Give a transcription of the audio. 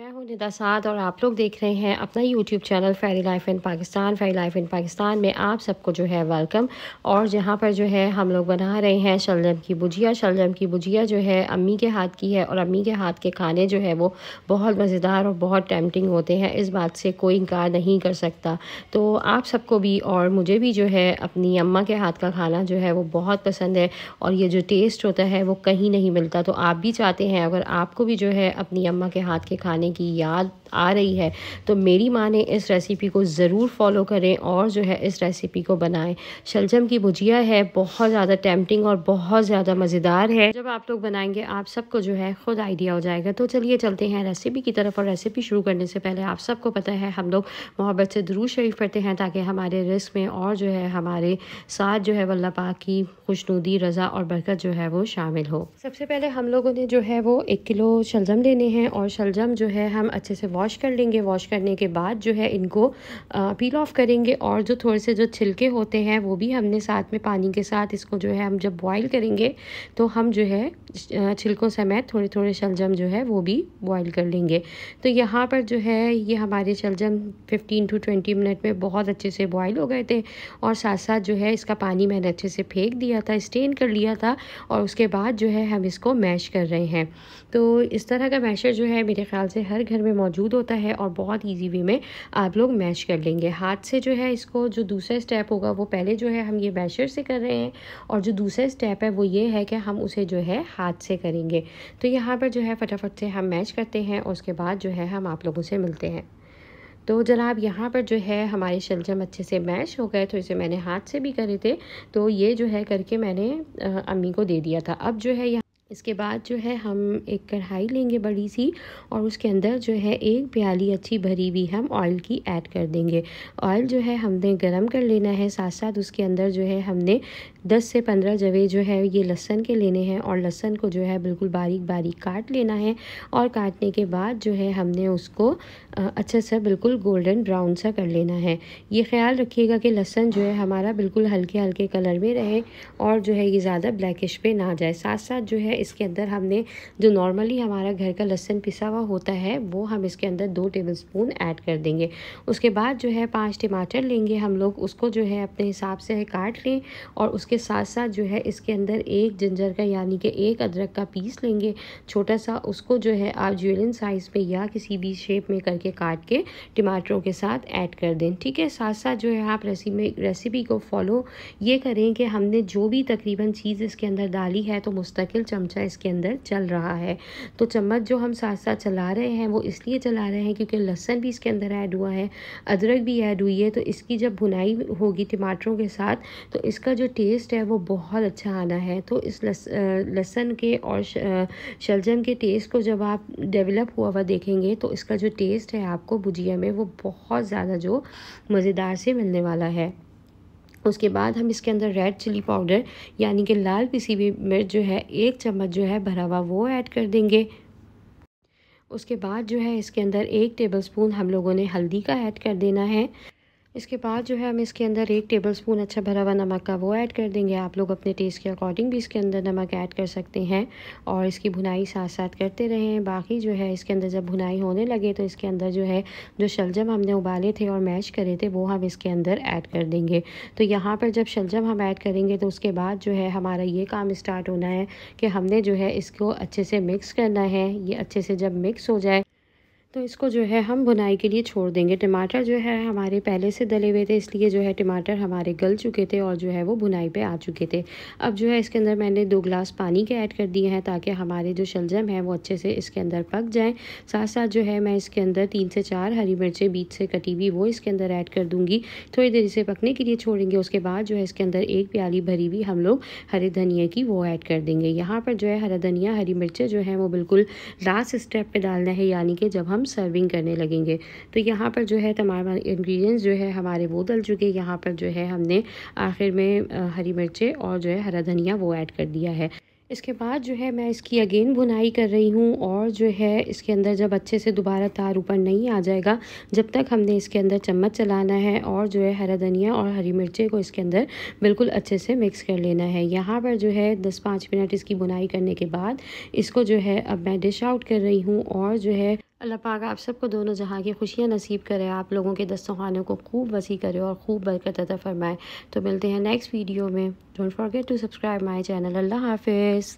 मैं हूं निदा साद और आप लोग देख रहे हैं अपना YouTube channel ferry life in Pakistan ferry life in Pakistan में आप सबको जो है वेलकम और जहां पर जो है हम लोग बना रहे हैं शलजम की भुजिया शलजम की भुजिया जो है अम्मी के हाथ की है और अम्मी के हाथ के खाने जो है वो बहुत मज़ेदार और बहुत टैम्पटिंग होते हैं इस बात से कोई इनकार नहीं कर सकता तो आप सबको भी और मुझे भी जो है अपनी अम्मा के हाथ का खाना जो है वो बहुत पसंद है और ये जो टेस्ट होता है वो कहीं नहीं मिलता तो आप भी चाहते हैं अगर आपको भी जो है अपनी अम्मा के हाथ के खाने खाने की याद आ रही है तो मेरी माँ ने इस रेसिपी को ज़रूर फॉलो करें और जो है इस रेसिपी को बनाएं शलजम की भुजिया है बहुत ज़्यादा टेम्पटिंग और बहुत ज़्यादा मज़ेदार है जब आप लोग बनाएंगे आप सबको जो है खुद आइडिया हो जाएगा तो चलिए चलते हैं रेसिपी की तरफ और रेसिपी शुरू करने से पहले आप सबको पता है हम लोग मोहब्बत से दरूज शरीफ पढ़ते हैं ताकि हमारे रिस्क में और जो है हमारे साथ जो है वल्ला पाक की खुशनुदी रज़ा और बरकत जो है वो शामिल हो सबसे पहले हम लोगों ने जो है वो एक किलो शलजम लेने हैं और शलजम जो है है हम अच्छे से वॉश कर लेंगे वॉश करने के बाद जो है इनको पील ऑफ करेंगे और जो थोड़े से जो छिलके होते हैं वो भी हमने साथ में पानी के साथ इसको जो है हम जब बॉयल करेंगे तो हम जो है छिलकों समेत थोड़े थोड़े शलजम जो है वो भी बॉयल कर लेंगे तो यहाँ पर जो है ये हमारे शलजम फिफ्टीन टू ट्वेंटी मिनट में बहुत अच्छे से बॉयल हो गए थे और साथ साथ जो है इसका पानी मैंने अच्छे से फेंक दिया था स्टेन कर लिया था और उसके बाद जो है हम इसको मैश कर रहे हैं तो इस तरह का मैशर जो है मेरे ख्याल से से हर घर में मौजूद होता है और बहुत ईजी वे में आप लोग मैश कर लेंगे हाथ से जो है इसको जो दूसरा स्टेप होगा वो पहले जो है हम ये मैशर से कर रहे हैं और जो दूसरा स्टेप है वो ये है कि हम उसे जो है हाथ से करेंगे तो यहाँ पर जो है फटाफट से हम मैश करते हैं और उसके बाद जो है हम आप लोगों से मिलते हैं तो जनाब यहाँ पर जो है हमारे शलजम अच्छे से मैश हो गए तो इसे मैंने हाथ से भी करे थे तो ये जो है करके मैंने अम्मी को दे दिया था अब जो है यहाँ इसके बाद जो है हम एक कढ़ाई लेंगे बड़ी सी और उसके अंदर जो है एक प्याली अच्छी भरी हुई हम ऑयल की ऐड कर देंगे ऑयल जो है हमने गरम कर लेना है साथ साथ उसके अंदर जो है हमने 10 से 15 जवे जो है ये लहसन के लेने हैं और लहसन को जो है बिल्कुल बारीक बारीक काट लेना है और काटने के बाद जो है हमने उसको अच्छा सा बिल्कुल गोल्डन ब्राउन सा कर लेना है ये ख्याल रखिएगा कि लहसन जो है हमारा बिल्कुल हल्के हल्के कलर में रहे और जो है ये ज़्यादा ब्लैकिश पे ना जाए साथ साथ जो है इसके अंदर हमने जो नॉर्मली हमारा घर का लहसन पिसा हुआ होता है वो हम इसके अंदर दो टेबल स्पून ऐड कर देंगे उसके बाद जो है पाँच टमाटर लेंगे हम लोग उसको जो है अपने हिसाब से काट लें और उसके साथ साथ जो है इसके अंदर एक जिंजर का यानी कि एक अदरक का पीस लेंगे छोटा सा उसको जो है आप ज्वेलिन साइज़ में या किसी भी शेप में करके काट के टमाटरों के साथ ऐड कर दें ठीक है साथ साथ जो है आप रेसिपी में रेसिपी को फॉलो ये करें कि हमने जो भी तकरीबन चीज़ इसके अंदर डाली है तो मुस्तकिल चमच चमचा इसके अंदर चल रहा है तो चम्मच जो हम साथ साथ चला रहे हैं वो इसलिए चला रहे हैं क्योंकि लहसन भी इसके अंदर ऐड हुआ है अदरक भी ऐड हुई है तो इसकी जब भुनाई होगी टमाटरों के साथ तो इसका जो टेस्ट है वो बहुत अच्छा आना है तो इस लहसन के और शलजम के टेस्ट को जब आप डेवलप हुआ हुआ देखेंगे तो इसका जो टेस्ट है आपको भुजिया में वो बहुत ज़्यादा जो मज़ेदार से मिलने वाला है उसके बाद हम इसके अंदर रेड चिली पाउडर यानी कि लाल पीसी हुई मिर्च जो है एक चम्मच जो है भरा हुआ वो ऐड कर देंगे उसके बाद जो है इसके अंदर एक टेबलस्पून हम लोगों ने हल्दी का ऐड कर देना है इसके बाद जो है हम इसके अंदर एक टेबल स्पून अच्छा भरा हुआ नमक का वो ऐड कर देंगे आप लोग अपने टेस्ट के अकॉर्डिंग भी इसके अंदर नमक ऐड कर सकते हैं और इसकी भुनाई साथ साथ करते रहें बाकी जो है इसके अंदर जब भुनाई होने लगे तो इसके अंदर जो है जो शलजम हमने उबाले थे और मैश करे थे वो हम इसके अंदर ऐड कर देंगे तो यहाँ पर जब शलजम हम ऐड करेंगे तो उसके बाद जो है हमारा ये काम स्टार्ट होना है कि हमने जो है इसको अच्छे से मिक्स करना है ये अच्छे से जब मिक्स हो जाए तो इसको जो है हम बुनाई के लिए छोड़ देंगे टमाटर जो है हमारे पहले से दले हुए थे इसलिए जो है टमाटर हमारे गल चुके थे और जो है वो बुनाई पे आ चुके थे अब जो है इसके अंदर मैंने दो ग्लास पानी के ऐड कर दिए हैं ताकि हमारे जो शलजम है वो अच्छे से इसके अंदर पक जाएँ साथ साथ जो है मैं इसके अंदर तीन से चार हरी मिर्चें बीच से कटी हुई वो इसके अंदर ऐड कर दूँगी थोड़ी देर इसे पकने के लिए छोड़ेंगे उसके बाद जो है इसके अंदर एक प्याली भरी हुई हम लोग हरे धनिया की वो ऐड कर देंगे यहाँ पर जो है हरा धनिया हरी मिर्चें जो है वो बिल्कुल लास्ट स्टेप पर डालना है यानी कि जब हम हम सर्विंग करने लगेंगे तो यहाँ पर जो है तमाम इंग्रेडिएंट्स जो है हमारे वो डल चुके यहाँ पर जो है हमने आखिर में हरी मिर्चें और जो है हरा धनिया वो ऐड कर दिया है इसके बाद जो है मैं इसकी अगेन बुनाई कर रही हूँ और जो है इसके अंदर जब अच्छे से दोबारा तार ऊपर नहीं आ जाएगा जब तक हमने इसके अंदर चम्मच चलाना है और जो है हरा धनिया और हरी मिर्चे को इसके अंदर बिल्कुल अच्छे से मिक्स कर लेना है यहाँ पर जो है दस पाँच मिनट इसकी बुनाई करने के बाद इसको जो है अब मैं डिश आउट कर रही हूँ और जो है अल्लाह पाक आप सबको दोनों जहाँ की खुशियाँ नसीब करे आप लोगों के दस्तखानों को खूब वसी करे और खूब बरकत अदा फरमाए तो मिलते हैं नेक्स्ट वीडियो में don't forget to subscribe my channel अल्लाह हाफिज़